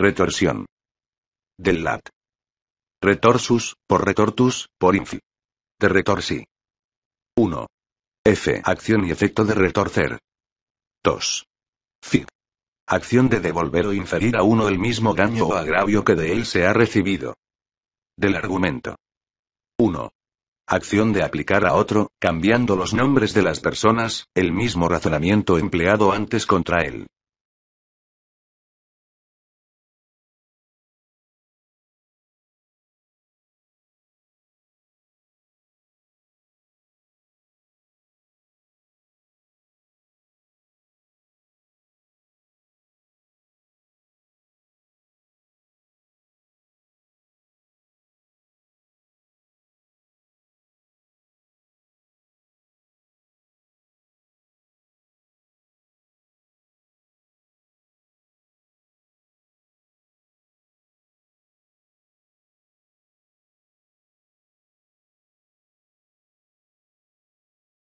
Retorsión. Del lat. Retorsus, por retortus, por infi. De retorsi. 1. F. Acción y efecto de retorcer. 2. F. Acción de devolver o inferir a uno el mismo daño o agravio que de él se ha recibido. Del argumento. 1. Acción de aplicar a otro, cambiando los nombres de las personas, el mismo razonamiento empleado antes contra él.